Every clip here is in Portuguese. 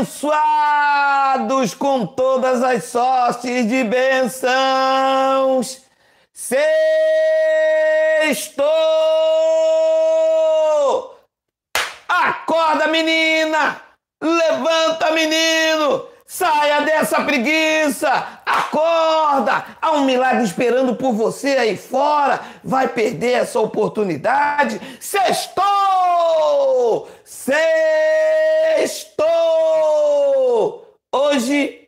abençoados com todas as sortes de bênçãos. Sexto! Acorda, menina! Levanta, menino! Saia dessa preguiça! Acorda! Há um milagre esperando por você aí fora! Vai perder essa oportunidade? Sextou! Sexto! Hoje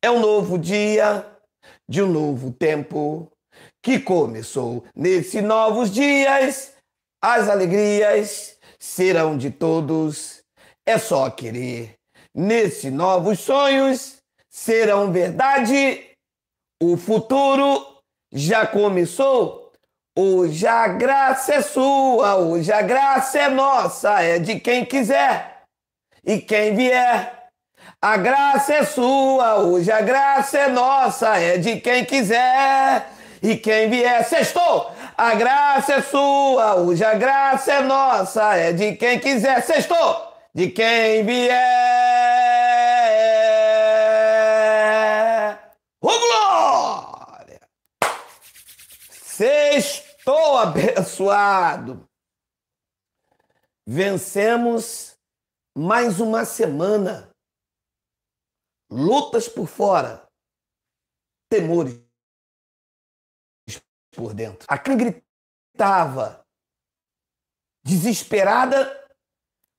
é um novo dia de um novo tempo que começou. Nesses novos dias, as alegrias serão de todos. É só querer. Nesses novos sonhos serão verdade. O futuro já começou. Hoje a graça é sua, hoje a graça é nossa, é de quem quiser e quem vier. A graça é sua, hoje a graça é nossa, é de quem quiser e quem vier. Sextou! A graça é sua, hoje a graça é nossa, é de quem quiser. Sextou! De quem vier. Ô, Glória! Sextou! Estou abençoado! Vencemos mais uma semana. Lutas por fora, temores por dentro. A Clã gritava, desesperada,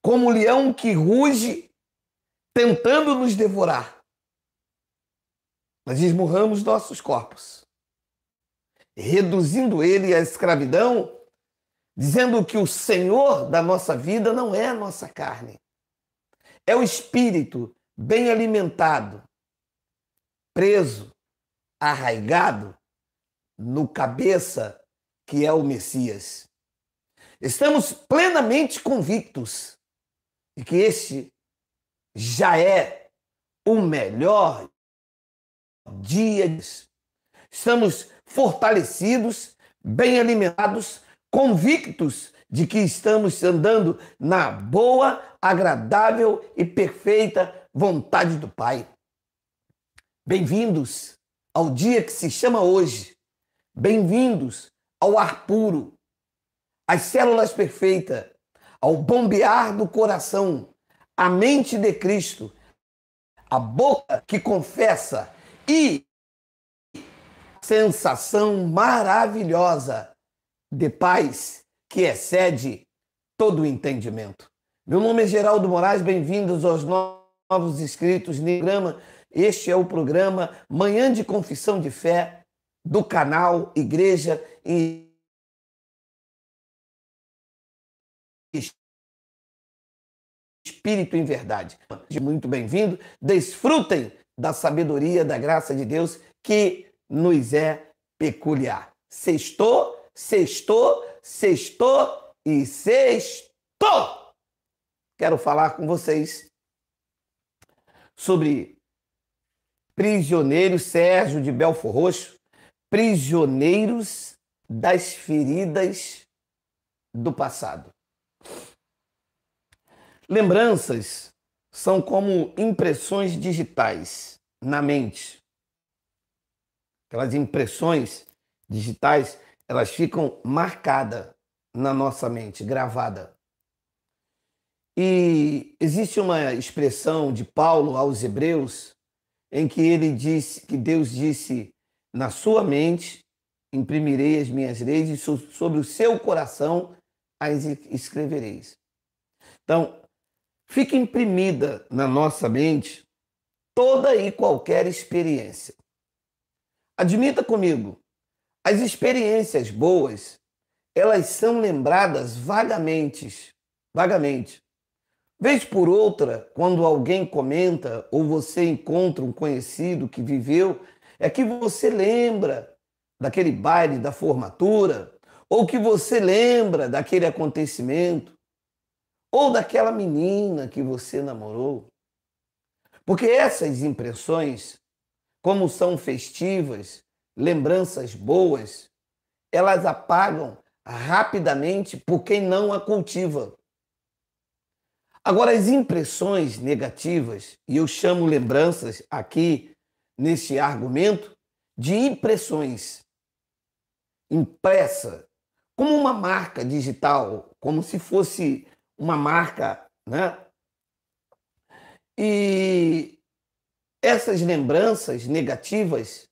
como um leão que ruge, tentando nos devorar. Nós esmurramos nossos corpos reduzindo ele à escravidão, dizendo que o Senhor da nossa vida não é a nossa carne, é o espírito bem alimentado, preso, arraigado no cabeça que é o Messias. Estamos plenamente convictos de que este já é o melhor dia estamos fortalecidos, bem alimentados, convictos de que estamos andando na boa, agradável e perfeita vontade do Pai. Bem-vindos ao dia que se chama hoje. Bem-vindos ao ar puro, às células perfeitas, ao bombear do coração, à mente de Cristo, à boca que confessa e sensação maravilhosa de paz que excede todo o entendimento. Meu nome é Geraldo Moraes, bem-vindos aos novos inscritos no programa. Este é o programa Manhã de Confissão de Fé do canal Igreja e Espírito em Verdade. Muito bem-vindo. Desfrutem da sabedoria, da graça de Deus que nos é peculiar. Sextou, sextou, sextou e sextou! Quero falar com vocês sobre prisioneiro Sérgio de Belfor Roxo, prisioneiros das feridas do passado. Lembranças são como impressões digitais na mente aquelas impressões digitais, elas ficam marcadas na nossa mente, gravada. E existe uma expressão de Paulo aos Hebreus em que ele disse que Deus disse na sua mente imprimirei as minhas leis e sobre o seu coração as escrevereis. Então, fica imprimida na nossa mente toda e qualquer experiência Admita comigo, as experiências boas, elas são lembradas vagamente, vagamente. Vez por outra, quando alguém comenta ou você encontra um conhecido que viveu, é que você lembra daquele baile da formatura, ou que você lembra daquele acontecimento, ou daquela menina que você namorou. Porque essas impressões como são festivas, lembranças boas, elas apagam rapidamente por quem não a cultiva. Agora, as impressões negativas, e eu chamo lembranças aqui neste argumento de impressões. Impressa como uma marca digital, como se fosse uma marca, né? E essas lembranças negativas,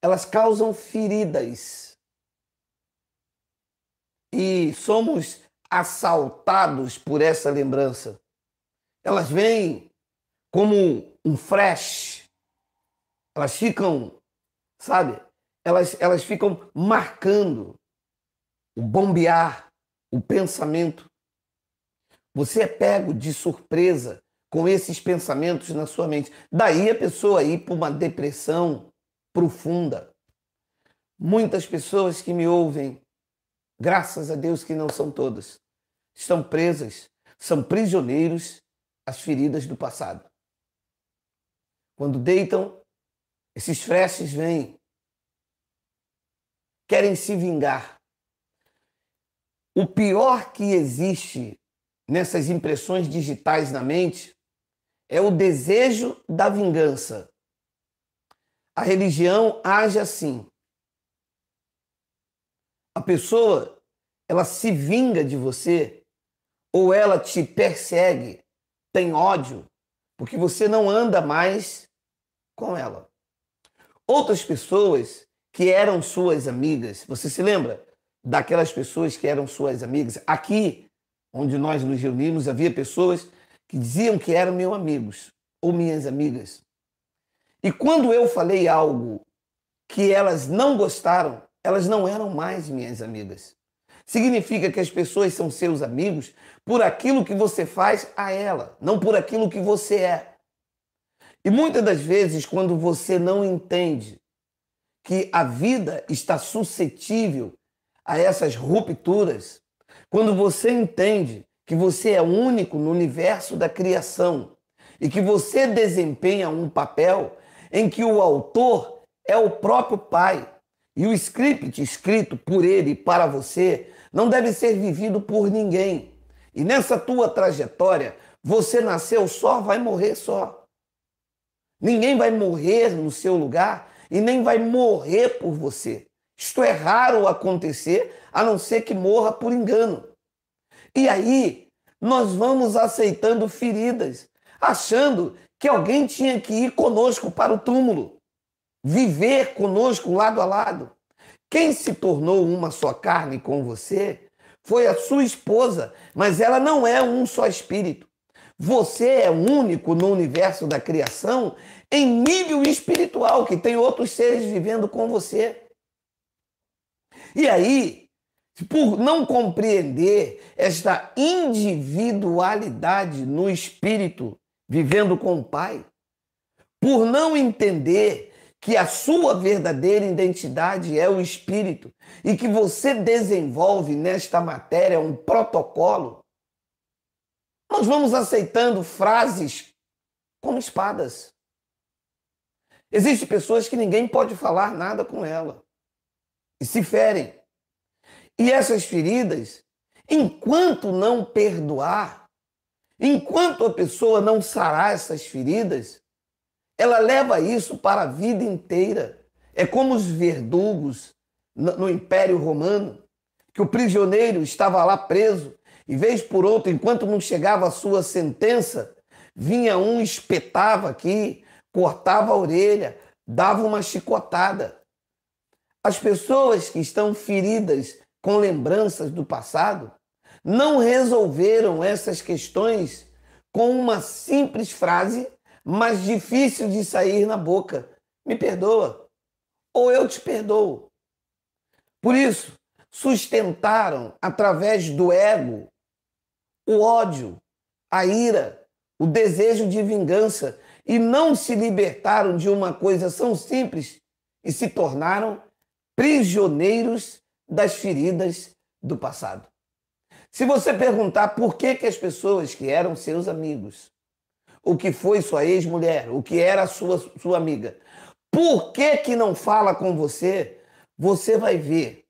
elas causam feridas. E somos assaltados por essa lembrança. Elas vêm como um flash. Elas ficam, sabe? Elas, elas ficam marcando o bombear, o pensamento. Você é pego de surpresa com esses pensamentos na sua mente. Daí a pessoa ir para uma depressão profunda. Muitas pessoas que me ouvem, graças a Deus que não são todas, estão presas, são prisioneiros às feridas do passado. Quando deitam, esses freches vêm, querem se vingar. O pior que existe nessas impressões digitais na mente é o desejo da vingança. A religião age assim. A pessoa, ela se vinga de você ou ela te persegue, tem ódio, porque você não anda mais com ela. Outras pessoas que eram suas amigas, você se lembra daquelas pessoas que eram suas amigas? Aqui, onde nós nos reunimos, havia pessoas que diziam que eram meus amigos ou minhas amigas. E quando eu falei algo que elas não gostaram, elas não eram mais minhas amigas. Significa que as pessoas são seus amigos por aquilo que você faz a ela, não por aquilo que você é. E muitas das vezes, quando você não entende que a vida está suscetível a essas rupturas, quando você entende que você é único no universo da criação e que você desempenha um papel em que o autor é o próprio Pai. E o script escrito por ele para você não deve ser vivido por ninguém. E nessa tua trajetória, você nasceu só, vai morrer só. Ninguém vai morrer no seu lugar e nem vai morrer por você. Isto é raro acontecer, a não ser que morra por engano. E aí nós vamos aceitando feridas, achando que alguém tinha que ir conosco para o túmulo, viver conosco lado a lado. Quem se tornou uma só carne com você foi a sua esposa, mas ela não é um só espírito. Você é único no universo da criação em nível espiritual, que tem outros seres vivendo com você. E aí, por não compreender esta individualidade no espírito, vivendo com o Pai, por não entender que a sua verdadeira identidade é o espírito e que você desenvolve nesta matéria um protocolo, nós vamos aceitando frases como espadas. Existem pessoas que ninguém pode falar nada com ela e se ferem e essas feridas, enquanto não perdoar, enquanto a pessoa não sarar essas feridas, ela leva isso para a vida inteira. É como os verdugos no Império Romano, que o prisioneiro estava lá preso, e vez por outra, enquanto não chegava a sua sentença, vinha um, espetava aqui, cortava a orelha, dava uma chicotada. As pessoas que estão feridas com lembranças do passado, não resolveram essas questões com uma simples frase, mas difícil de sair na boca: me perdoa, ou eu te perdoo. Por isso, sustentaram através do ego o ódio, a ira, o desejo de vingança e não se libertaram de uma coisa tão simples e se tornaram prisioneiros das feridas do passado. Se você perguntar por que, que as pessoas que eram seus amigos, o que foi sua ex-mulher, o que era sua, sua amiga, por que, que não fala com você, você vai ver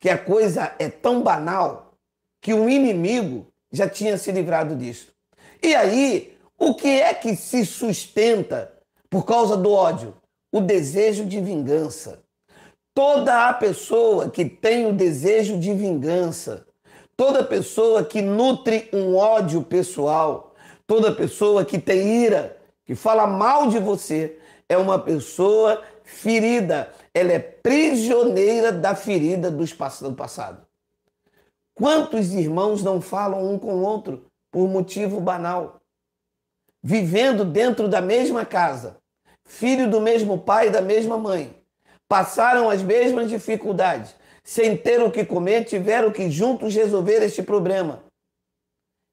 que a coisa é tão banal que o um inimigo já tinha se livrado disso. E aí, o que é que se sustenta por causa do ódio? O desejo de vingança. Toda a pessoa que tem o desejo de vingança, toda pessoa que nutre um ódio pessoal, toda pessoa que tem ira, que fala mal de você, é uma pessoa ferida. Ela é prisioneira da ferida do passado. Quantos irmãos não falam um com o outro por motivo banal? Vivendo dentro da mesma casa, filho do mesmo pai e da mesma mãe, passaram as mesmas dificuldades, sem ter o que comer, tiveram que juntos resolver este problema.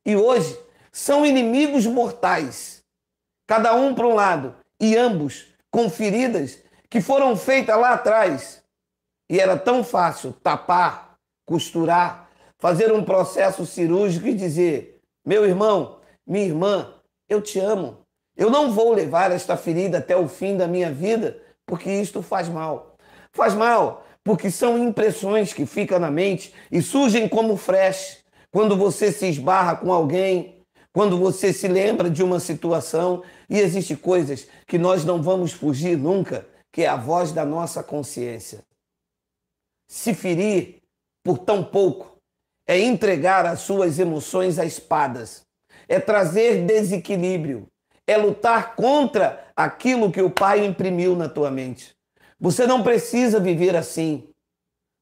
E hoje são inimigos mortais, cada um para um lado, e ambos com feridas que foram feitas lá atrás. E era tão fácil tapar, costurar, fazer um processo cirúrgico e dizer: meu irmão, minha irmã, eu te amo. Eu não vou levar esta ferida até o fim da minha vida porque isto faz mal. Faz mal porque são impressões que ficam na mente e surgem como flash quando você se esbarra com alguém, quando você se lembra de uma situação e existem coisas que nós não vamos fugir nunca, que é a voz da nossa consciência. Se ferir por tão pouco é entregar as suas emoções a espadas, é trazer desequilíbrio, é lutar contra aquilo que o Pai imprimiu na tua mente. Você não precisa viver assim.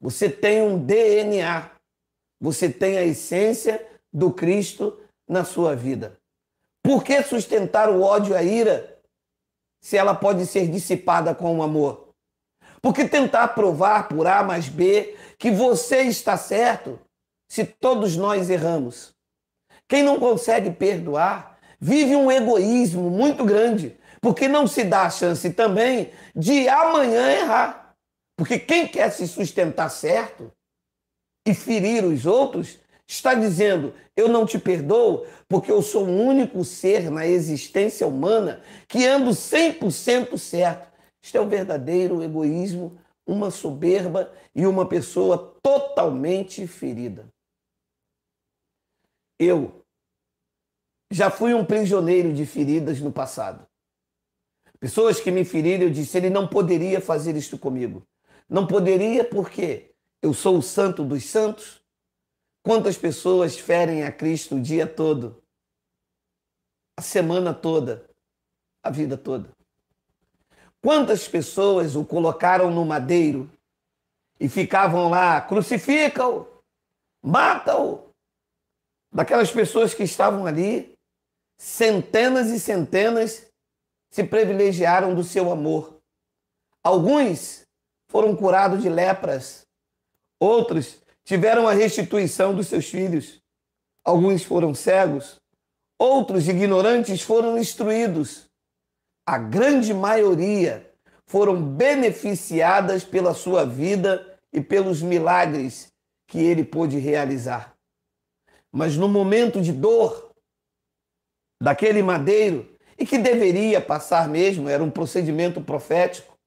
Você tem um DNA. Você tem a essência do Cristo na sua vida. Por que sustentar o ódio e a ira se ela pode ser dissipada com o amor? Por que tentar provar por A mais B que você está certo se todos nós erramos? Quem não consegue perdoar vive um egoísmo muito grande, porque não se dá a chance também de amanhã errar. Porque quem quer se sustentar certo e ferir os outros está dizendo: Eu não te perdoo, porque eu sou o único ser na existência humana que ando 100% certo. Isto é o um verdadeiro egoísmo, uma soberba e uma pessoa totalmente ferida. Eu já fui um prisioneiro de feridas no passado. Pessoas que me feriram, eu disse, ele não poderia fazer isto comigo. Não poderia porque eu sou o santo dos santos. Quantas pessoas ferem a Cristo o dia todo, a semana toda, a vida toda? Quantas pessoas o colocaram no madeiro e ficavam lá, crucificam, matam. Daquelas pessoas que estavam ali, Centenas e centenas se privilegiaram do seu amor. Alguns foram curados de lepras, outros tiveram a restituição dos seus filhos. Alguns foram cegos, outros ignorantes foram instruídos. A grande maioria foram beneficiadas pela sua vida e pelos milagres que ele pôde realizar. Mas no momento de dor, daquele madeiro e que deveria passar mesmo, era um procedimento profético.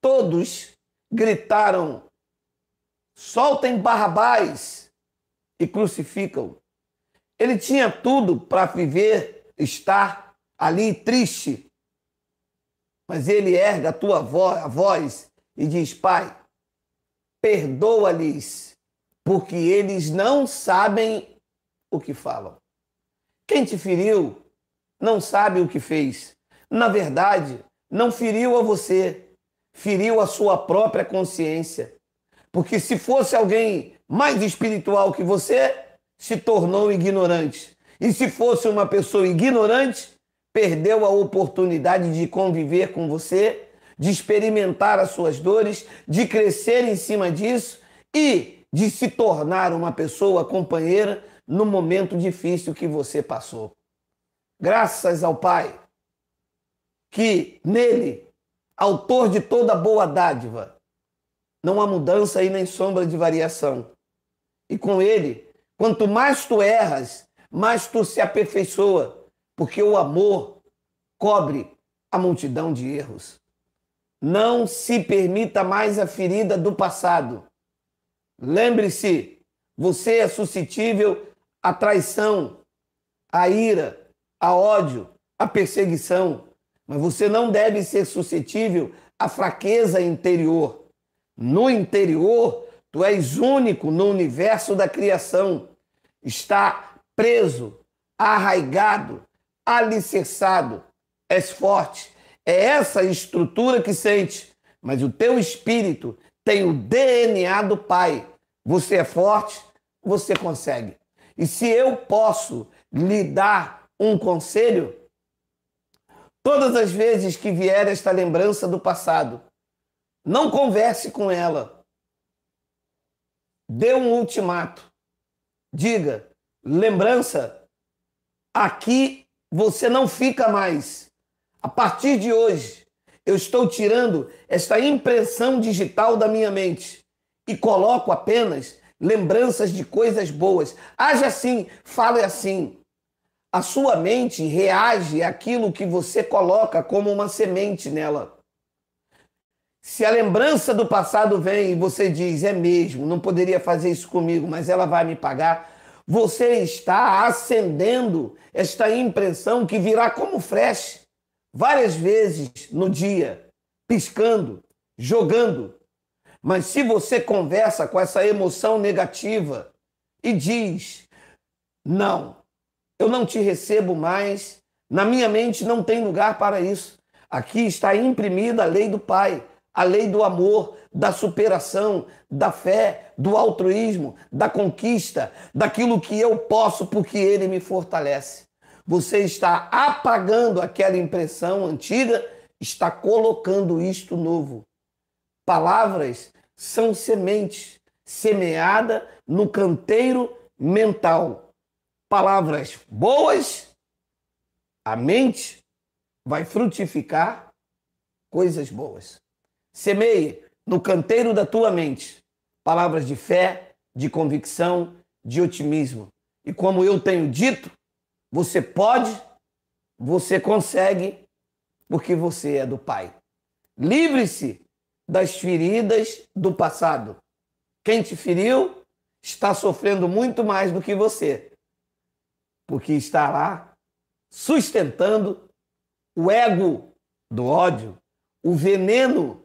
Todos gritaram: soltem Barrabás e crucificam. Ele tinha tudo para viver, estar ali triste. Mas ele erga a tua voz, a voz e diz: Pai, perdoa-lhes, porque eles não sabem o que falam. Quem te feriu não sabe o que fez. Na verdade, não feriu a você, feriu a sua própria consciência. Porque se fosse alguém mais espiritual que você, se tornou ignorante. E se fosse uma pessoa ignorante, perdeu a oportunidade de conviver com você, de experimentar as suas dores, de crescer em cima disso e de se tornar uma pessoa companheira no momento difícil que você passou. Graças ao Pai, que nele, autor de toda boa dádiva, não há mudança e nem sombra de variação. E com ele, quanto mais tu erras, mais tu se aperfeiçoa, porque o amor cobre a multidão de erros. Não se permita mais a ferida do passado. Lembre-se, você é suscetível a traição, a ira, a ódio, a perseguição. Mas você não deve ser suscetível à fraqueza interior. No interior, tu és único no universo da criação. Está preso, arraigado, alicerçado. És forte. É essa estrutura que sente. Mas o teu espírito tem o DNA do Pai. Você é forte, você consegue. E se eu posso lhe dar um conselho, todas as vezes que vier esta lembrança do passado, não converse com ela. Dê um ultimato. Diga: lembrança, aqui você não fica mais. A partir de hoje, eu estou tirando esta impressão digital da minha mente e coloco apenas lembranças de coisas boas. Age assim, fale assim. A sua mente reage àquilo que você coloca como uma semente nela. Se a lembrança do passado vem e você diz, é mesmo, não poderia fazer isso comigo, mas ela vai me pagar, você está acendendo esta impressão que virá como flash várias vezes no dia, piscando, jogando, mas se você conversa com essa emoção negativa e diz: não, eu não te recebo mais, na minha mente não tem lugar para isso. Aqui está imprimida a lei do Pai, a lei do amor, da superação, da fé, do altruísmo, da conquista, daquilo que eu posso porque Ele me fortalece. Você está apagando aquela impressão antiga, está colocando isto novo. Palavras são sementes semeada no canteiro mental. Palavras boas, a mente vai frutificar coisas boas. Semeie no canteiro da tua mente palavras de fé, de convicção, de otimismo. E como eu tenho dito, você pode, você consegue, porque você é do Pai. Livre-se das feridas do passado. Quem te feriu está sofrendo muito mais do que você, porque está lá sustentando o ego do ódio, o veneno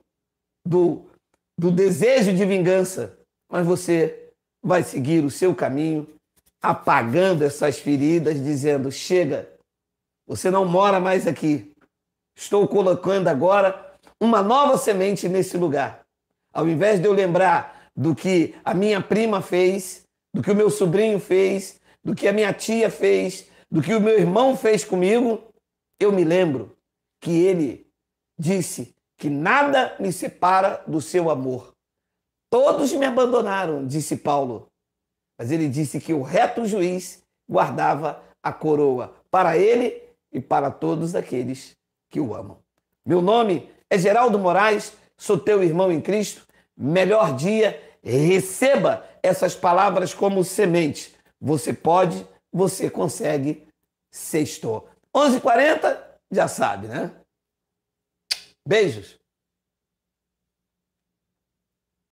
do, do desejo de vingança. Mas você vai seguir o seu caminho, apagando essas feridas, dizendo: chega, você não mora mais aqui. Estou colocando agora uma nova semente nesse lugar. Ao invés de eu lembrar do que a minha prima fez, do que o meu sobrinho fez, do que a minha tia fez, do que o meu irmão fez comigo, eu me lembro que ele disse que nada me separa do seu amor. Todos me abandonaram, disse Paulo. Mas ele disse que o reto juiz guardava a coroa para ele e para todos aqueles que o amam. Meu nome é Geraldo Moraes, sou teu irmão em Cristo. Melhor dia, receba essas palavras como semente. Você pode, você consegue. Sextou. 11:40, já sabe, né? Beijos.